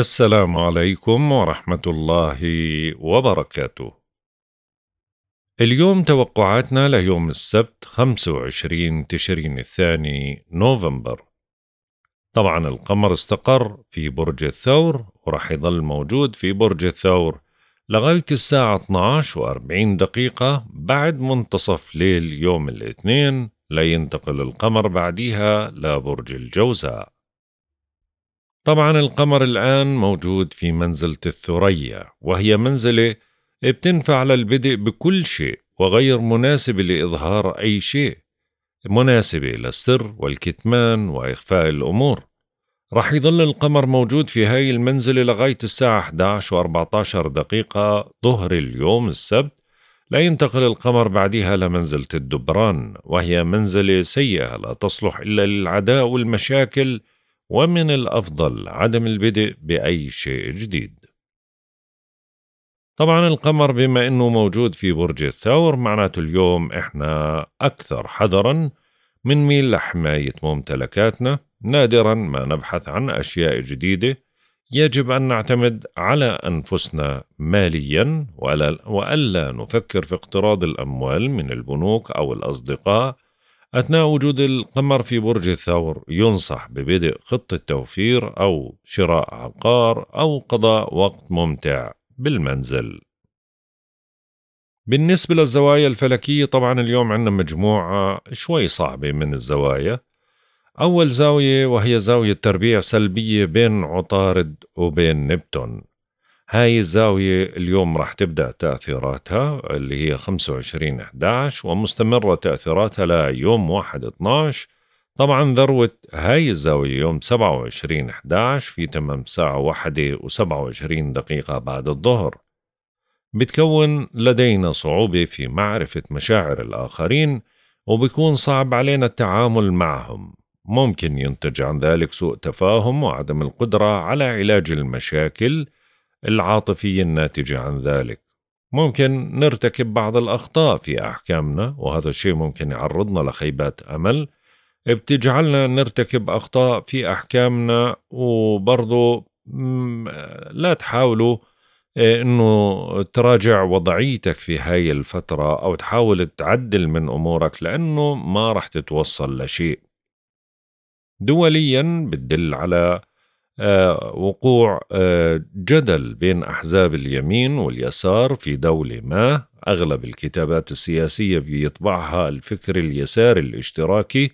السلام عليكم ورحمة الله وبركاته. اليوم توقعاتنا ليوم السبت 25 تشرين الثاني نوفمبر. طبعا القمر استقر في برج الثور وراح يظل موجود في برج الثور لغاية الساعة 12 و40 دقيقة بعد منتصف ليل يوم الاثنين لينتقل القمر بعديها لبرج الجوزاء. طبعا القمر الآن موجود في منزلة الثريا وهي منزلة بتنفع للبدء بكل شيء وغير مناسبة لإظهار أي شيء مناسبة للسر والكتمان وإخفاء الأمور رح يظل القمر موجود في هاي المنزلة لغاية الساعة 11 و 14 دقيقة ظهر اليوم السبت لا ينتقل القمر بعدها لمنزلة الدبران وهي منزلة سيئة لا تصلح إلا للعداء والمشاكل ومن الأفضل عدم البدء بأي شيء جديد طبعا القمر بما أنه موجود في برج الثور معناته اليوم إحنا أكثر حذرا من ميل لحماية ممتلكاتنا نادرا ما نبحث عن أشياء جديدة يجب أن نعتمد على أنفسنا ماليا وألا نفكر في اقتراض الأموال من البنوك أو الأصدقاء أثناء وجود القمر في برج الثور ينصح ببدء خطة توفير أو شراء عقار أو قضاء وقت ممتع بالمنزل بالنسبة للزوايا الفلكية طبعا اليوم عندنا مجموعة شوي صعبة من الزوايا أول زاوية وهي زاوية تربيع سلبية بين عطارد وبين نبتون هاي الزاوية اليوم راح تبدأ تأثيراتها اللي هي 25 11 ومستمرة تأثيراتها ليوم 1 12 طبعا ذروة هاي الزاوية يوم 27 11 في تمام ساعة واحدة و27 دقيقة بعد الظهر بتكون لدينا صعوبة في معرفة مشاعر الآخرين وبكون صعب علينا التعامل معهم ممكن ينتج عن ذلك سوء تفاهم وعدم القدرة على علاج المشاكل العاطفية الناتجة عن ذلك ممكن نرتكب بعض الأخطاء في أحكامنا وهذا الشيء ممكن يعرضنا لخيبات أمل بتجعلنا نرتكب أخطاء في أحكامنا وبرضو لا تحاولوا آه، انه تراجع وضعيتك في هاي الفترة او تحاول تعدل من امورك لانه ما رح تتوصل لشيء دوليا بتدل على آه، وقوع آه، جدل بين احزاب اليمين واليسار في دوله ما اغلب الكتابات السياسيه بيطبعها الفكر اليساري الاشتراكي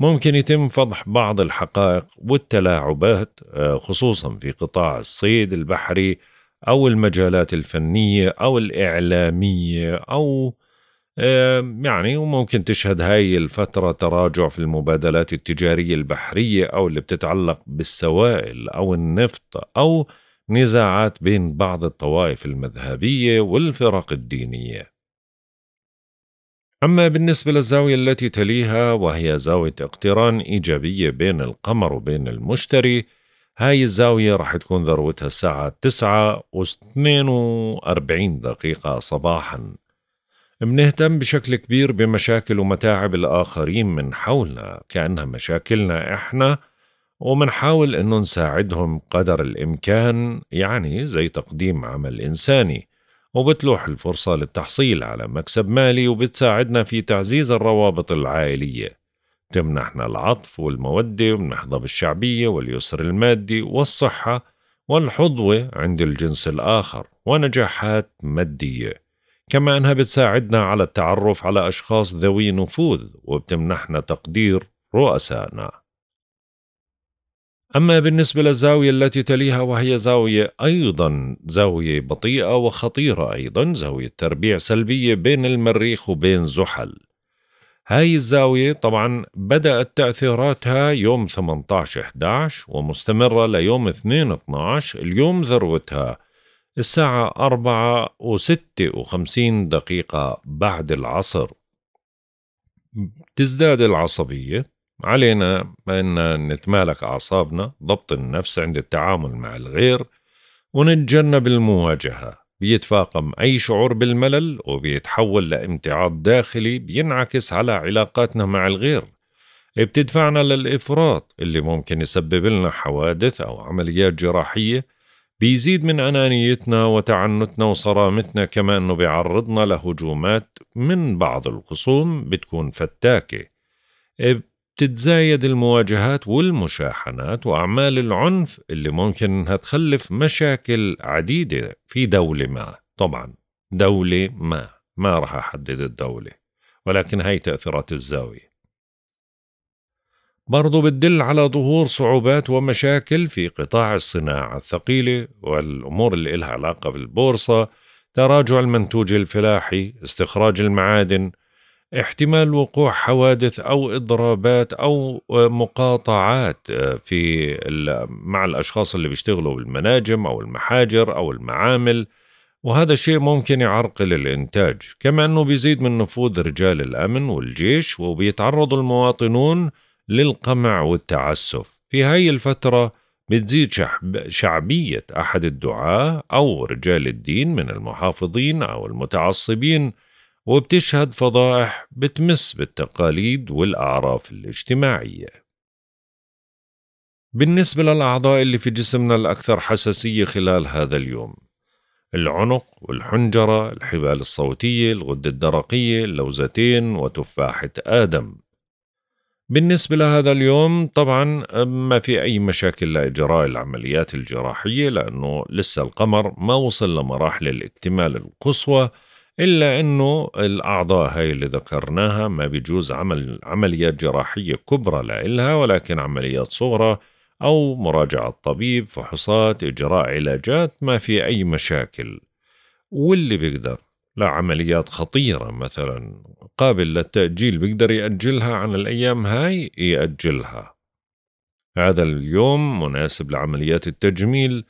ممكن يتم فضح بعض الحقائق والتلاعبات آه، خصوصا في قطاع الصيد البحري او المجالات الفنيه او الاعلاميه او يعني وممكن تشهد هاي الفترة تراجع في المبادلات التجارية البحرية أو اللي بتتعلق بالسوائل أو النفط أو نزاعات بين بعض الطوائف المذهبية والفرق الدينية أما بالنسبة للزاوية التي تليها وهي زاوية اقتران إيجابية بين القمر وبين المشتري هاي الزاوية راح تكون ذروتها الساعة 9 و 42 دقيقة صباحاً منهتم بشكل كبير بمشاكل ومتاعب الآخرين من حولنا كأنها مشاكلنا إحنا ومنحاول أن نساعدهم قدر الإمكان يعني زي تقديم عمل إنساني وبتلوح الفرصة للتحصيل على مكسب مالي وبتساعدنا في تعزيز الروابط العائلية تمنحنا العطف والمودة ومنحظى بالشعبية واليسر المادي والصحة والحظوة عند الجنس الآخر ونجاحات مادية كما أنها بتساعدنا على التعرف على أشخاص ذوي نفوذ وبتمنحنا تقدير رؤسائنا أما بالنسبة للزاوية التي تليها وهي زاوية أيضا زاوية بطيئة وخطيرة أيضا زاوية تربيع سلبية بين المريخ وبين زحل هاي الزاوية طبعا بدأت تأثيراتها يوم 18-11 ومستمرة ليوم 2-12 اليوم ذروتها الساعة أربعة وستة وخمسين دقيقة بعد العصر تزداد العصبية علينا أن نتمالك أعصابنا ضبط النفس عند التعامل مع الغير ونتجنب المواجهة بيتفاقم أي شعور بالملل وبيتحول لامتعاض داخلي بينعكس على علاقاتنا مع الغير بتدفعنا للإفراط اللي ممكن يسبب لنا حوادث أو عمليات جراحية بيزيد من أنانيتنا وتعنتنا وصرامتنا كما أنه بيعرضنا لهجومات من بعض الخصوم بتكون فتاكة إيه، بتتزايد المواجهات والمشاحنات وأعمال العنف اللي ممكن أنها تخلف مشاكل عديدة في دولة ما طبعا دولة ما ما راح أحدد الدولة ولكن هي تأثيرات الزاوية برضو بتدل على ظهور صعوبات ومشاكل في قطاع الصناعة الثقيلة والأمور اللي إلها علاقة بالبورصة تراجع المنتوج الفلاحي استخراج المعادن احتمال وقوع حوادث أو إضرابات أو مقاطعات آه، في مع الأشخاص اللي بيشتغلوا بالمناجم أو المحاجر أو المعامل وهذا الشيء ممكن يعرقل الإنتاج كما أنه بيزيد من نفوذ رجال الأمن والجيش وبيتعرض المواطنون للقمع والتعسف في هاي الفترة بتزيد شعب شعبية أحد الدعاة أو رجال الدين من المحافظين أو المتعصبين وبتشهد فضائح بتمس بالتقاليد والأعراف الاجتماعية بالنسبة للأعضاء اللي في جسمنا الأكثر حساسية خلال هذا اليوم العنق والحنجرة الحبال الصوتية الغدة الدرقية اللوزتين وتفاحة آدم بالنسبة لهذا اليوم طبعا ما في أي مشاكل لإجراء العمليات الجراحية لأنه لسه القمر ما وصل لمراحل الاكتمال القصوى إلا أنه الأعضاء هاي اللي ذكرناها ما بيجوز عمل عمليات جراحية كبرى لإلها ولكن عمليات صغرى أو مراجعة طبيب فحوصات إجراء علاجات ما في أي مشاكل واللي بيقدر لعمليات خطيرة مثلا قابل للتأجيل بيقدر يأجلها عن الأيام هاي يأجلها هذا اليوم مناسب لعمليات التجميل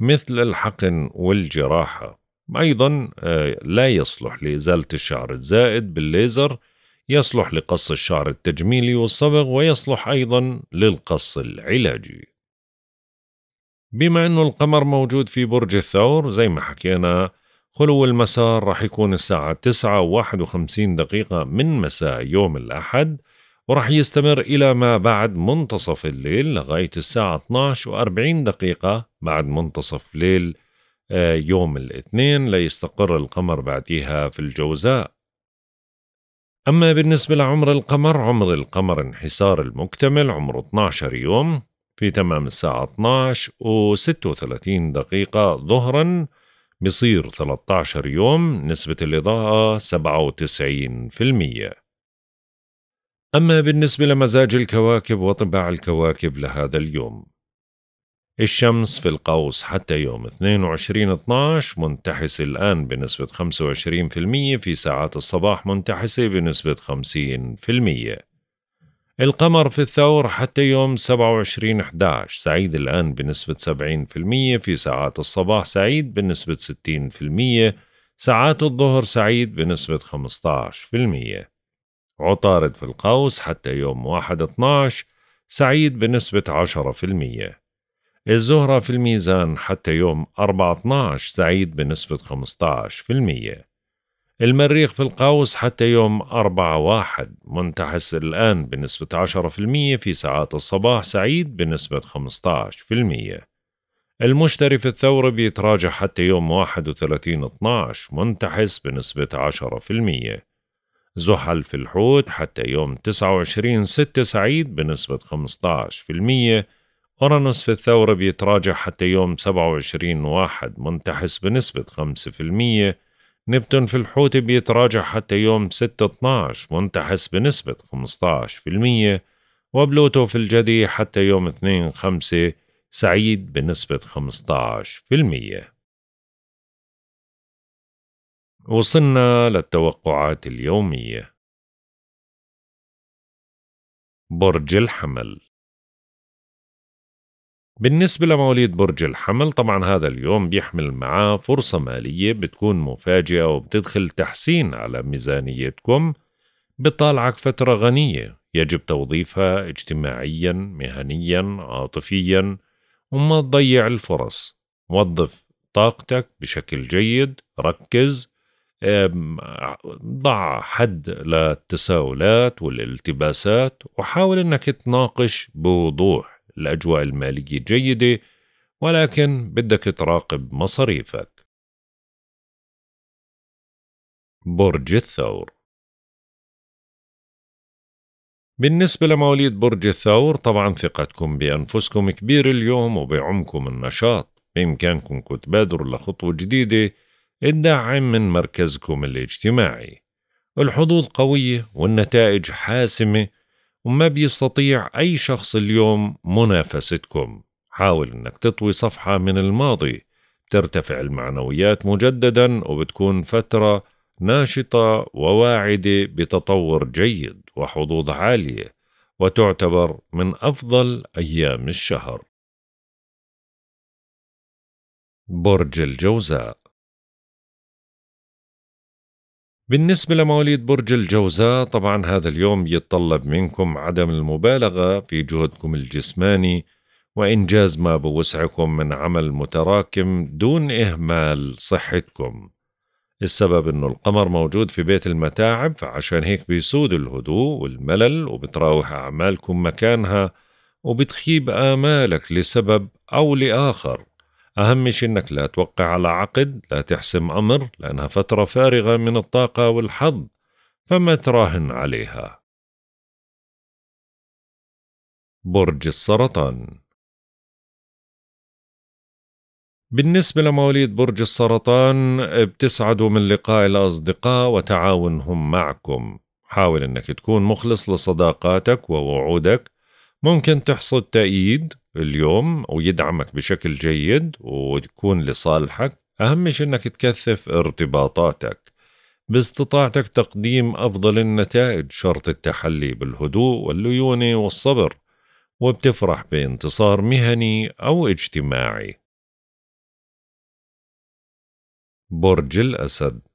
مثل الحقن والجراحة أيضا آه، لا يصلح لإزالة الشعر الزائد بالليزر يصلح لقص الشعر التجميلي والصبغ ويصلح أيضا للقص العلاجي بما أنه القمر موجود في برج الثور زي ما حكينا خلو المسار راح يكون الساعة 9 و 51 دقيقة من مساء يوم الأحد وراح يستمر إلى ما بعد منتصف الليل لغاية الساعة 12 و 40 دقيقة بعد منتصف ليل آه، يوم الاثنين ليستقر القمر بعدها في الجوزاء أما بالنسبة لعمر القمر عمر القمر انحسار المكتمل عمره 12 يوم في تمام الساعة 12 و 36 دقيقة ظهراً بصير 13 يوم نسبة الإضاءة 97% أما بالنسبة لمزاج الكواكب وطباع الكواكب لهذا اليوم الشمس في القوس حتى يوم 22/12 منتحسة الآن بنسبة 25% في ساعات الصباح منتحسة بنسبة 50% القمر في الثور حتى يوم 27 11 سعيد الآن بنسبة 70% في ساعات الصباح سعيد بنسبة 60% ساعات الظهر سعيد بنسبة 15% عطارد في القوس حتى يوم 1 12 سعيد بنسبة 10% الزهرة في الميزان حتى يوم 4 12 سعيد بنسبة 15% المريخ في القوس حتى يوم 4 واحد منتحس الآن بنسبة 10% في ساعات الصباح سعيد بنسبة 15% المشتري في الثورة بيتراجع حتى يوم 31 12 منتحس بنسبة 10% زحل في الحوت حتى يوم 29 6 سعيد بنسبة 15% أورانوس في الثورة بيتراجع حتى يوم 27 واحد منتحس بنسبة المية نبتون في الحوت بيتراجع حتى يوم 6/12 منتحس بنسبة 15% وبلوتو في الجدي حتى يوم 2/5 سعيد بنسبة 15% وصلنا للتوقعات اليومية برج الحمل بالنسبة لمواليد برج الحمل طبعا هذا اليوم بيحمل معاه فرصة مالية بتكون مفاجئة وبتدخل تحسين على ميزانيتكم بطالعك فترة غنية يجب توظيفها اجتماعيا مهنيا عاطفيا وما تضيع الفرص وظف طاقتك بشكل جيد ركز ضع حد للتساؤلات والالتباسات وحاول انك تناقش بوضوح الأجواء المالية جيدة ولكن بدك تراقب مصاريفك برج الثور بالنسبة لمواليد برج الثور طبعا ثقتكم بأنفسكم كبير اليوم وبعمكم النشاط بإمكانكم تبادروا لخطوة جديدة الداعم من مركزكم الاجتماعي الحظوظ قوية والنتائج حاسمة وما بيستطيع أي شخص اليوم منافستكم حاول أنك تطوي صفحة من الماضي ترتفع المعنويات مجددا وبتكون فترة ناشطة وواعدة بتطور جيد وحظوظ عالية وتعتبر من أفضل أيام الشهر برج الجوزاء بالنسبة لمواليد برج الجوزاء طبعا هذا اليوم يتطلب منكم عدم المبالغة في جهدكم الجسماني وإنجاز ما بوسعكم من عمل متراكم دون إهمال صحتكم السبب أنه القمر موجود في بيت المتاعب فعشان هيك بيسود الهدوء والملل وبتراوح أعمالكم مكانها وبتخيب آمالك لسبب أو لآخر أهم شيء أنك لا توقع على عقد لا تحسم أمر لأنها فترة فارغة من الطاقة والحظ فما تراهن عليها برج السرطان بالنسبة لمواليد برج السرطان بتسعدوا من لقاء الأصدقاء وتعاونهم معكم حاول أنك تكون مخلص لصداقاتك ووعودك ممكن تحصد تأييد اليوم ويدعمك بشكل جيد وتكون لصالحك أهم شيء أنك تكثف ارتباطاتك باستطاعتك تقديم أفضل النتائج شرط التحلي بالهدوء والليونة والصبر وبتفرح بانتصار مهني أو اجتماعي برج الأسد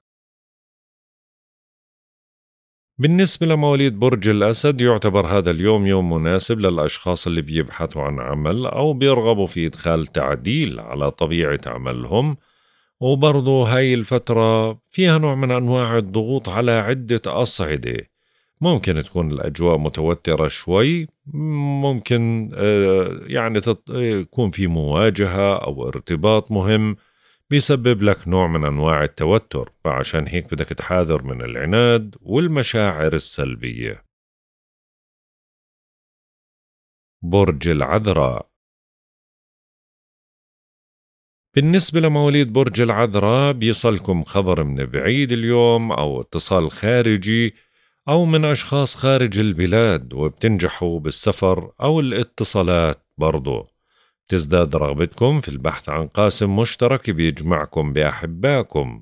بالنسبة لمواليد برج الأسد يعتبر هذا اليوم يوم مناسب للأشخاص اللي بيبحثوا عن عمل أو بيرغبوا في إدخال تعديل على طبيعة عملهم وبرضو هاي الفترة فيها نوع من أنواع الضغوط على عدة أصعدة ممكن تكون الأجواء متوترة شوي ممكن آه، يعني آه، يكون في مواجهة أو ارتباط مهم بيسبب لك نوع من أنواع التوتر فعشان هيك بدك تحاذر من العناد والمشاعر السلبية برج العذراء بالنسبة لمواليد برج العذراء بيصلكم خبر من بعيد اليوم أو اتصال خارجي أو من أشخاص خارج البلاد وبتنجحوا بالسفر أو الاتصالات برضو تزداد رغبتكم في البحث عن قاسم مشترك بيجمعكم بأحبائكم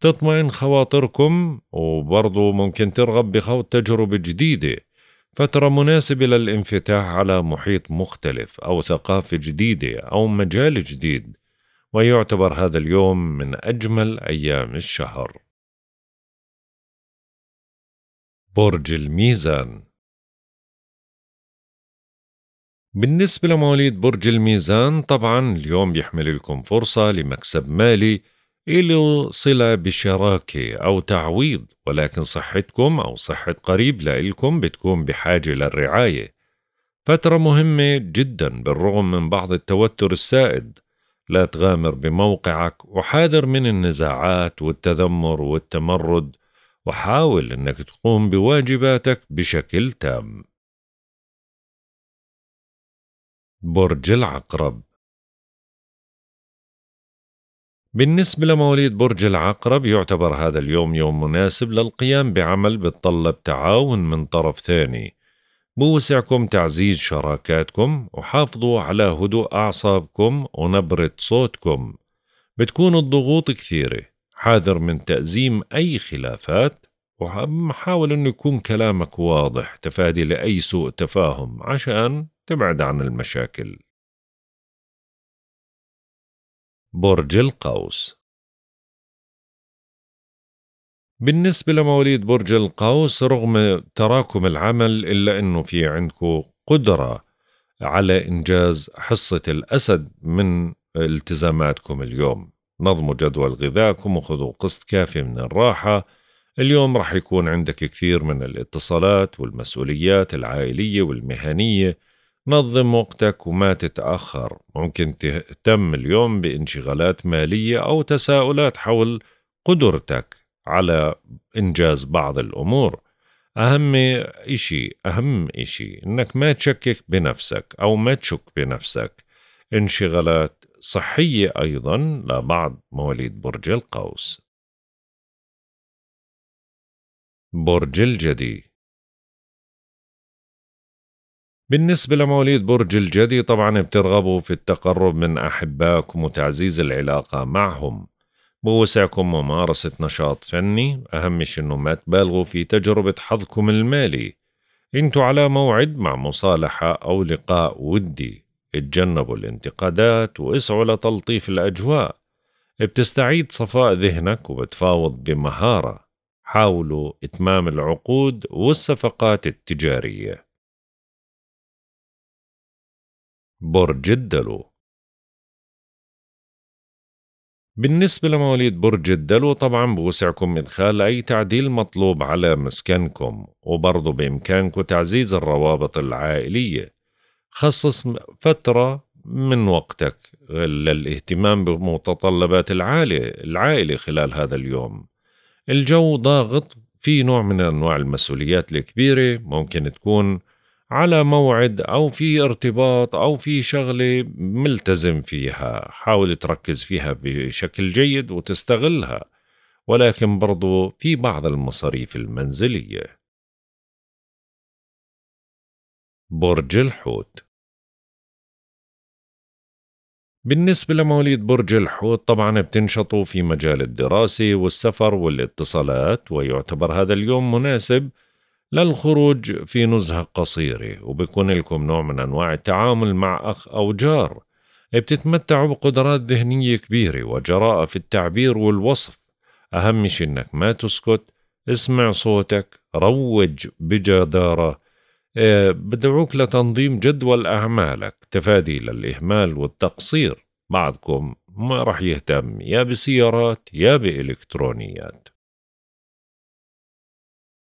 تطمئن خواطركم وبرضو ممكن ترغب بخوض تجربة جديدة فترة مناسبة للانفتاح على محيط مختلف أو ثقافة جديدة أو مجال جديد ويعتبر هذا اليوم من أجمل أيام الشهر برج الميزان بالنسبة لمواليد برج الميزان طبعا اليوم بيحمل لكم فرصة لمكسب مالي له صلة بشراكة أو تعويض ولكن صحتكم أو صحة قريب لإلكم بتكون بحاجة للرعاية فترة مهمة جدا بالرغم من بعض التوتر السائد لا تغامر بموقعك وحاذر من النزاعات والتذمر والتمرد وحاول انك تقوم بواجباتك بشكل تام برج العقرب بالنسبة لمواليد برج العقرب يعتبر هذا اليوم يوم مناسب للقيام بعمل بتطلب تعاون من طرف ثاني بوسعكم تعزيز شراكاتكم وحافظوا على هدوء أعصابكم ونبرة صوتكم بتكون الضغوط كثيرة حاذر من تأزيم أي خلافات وحاول أنه يكون كلامك واضح تفادي لأي سوء تفاهم عشان تبعد عن المشاكل برج القوس بالنسبة لمواليد برج القوس رغم تراكم العمل إلا أنه في عندكم قدرة على إنجاز حصة الأسد من التزاماتكم اليوم نظموا جدول غذائكم وخذوا قسط كافي من الراحة اليوم رح يكون عندك كثير من الاتصالات والمسؤوليات العائلية والمهنية نظم وقتك وما تتأخر ممكن تهتم اليوم بانشغالات مالية أو تساؤلات حول قدرتك على إنجاز بعض الأمور أهم إشي أهم إشي إنك ما تشكك بنفسك أو ما تشك بنفسك انشغالات صحية أيضا لبعض مواليد برج القوس برج الجدي بالنسبة لمواليد برج الجدي طبعا بترغبوا في التقرب من أحبائكم وتعزيز العلاقة معهم بوسعكم ممارسة نشاط فني أهم شي إنه ما تبالغوا في تجربة حظكم المالي انتوا على موعد مع مصالحة أو لقاء ودي اتجنبوا الانتقادات واسعوا لتلطيف الأجواء بتستعيد صفاء ذهنك وبتفاوض بمهارة حاولوا إتمام العقود والصفقات التجارية برج الدلو بالنسبة لمواليد برج الدلو طبعا بوسعكم إدخال أي تعديل مطلوب على مسكنكم وبرضه بإمكانكم تعزيز الروابط العائلية خصص فترة من وقتك للاهتمام بمتطلبات العائلة, العائلة خلال هذا اليوم الجو ضاغط في نوع من أنواع المسؤوليات الكبيرة ممكن تكون على موعد او في ارتباط او في شغله ملتزم فيها حاول تركز فيها بشكل جيد وتستغلها ولكن برضو في بعض المصاريف المنزليه برج الحوت بالنسبة لمواليد برج الحوت طبعا بتنشطوا في مجال الدراسة والسفر والاتصالات ويعتبر هذا اليوم مناسب للخروج في نزهة قصيرة وبكون لكم نوع من أنواع التعامل مع أخ أو جار بتتمتعوا بقدرات ذهنية كبيرة وجراءة في التعبير والوصف أهم شي إنك ما تسكت اسمع صوتك روج بجدارة آه، بدعوك لتنظيم جدول أعمالك تفادي للإهمال والتقصير بعضكم ما رح يهتم يا بسيارات يا بإلكترونيات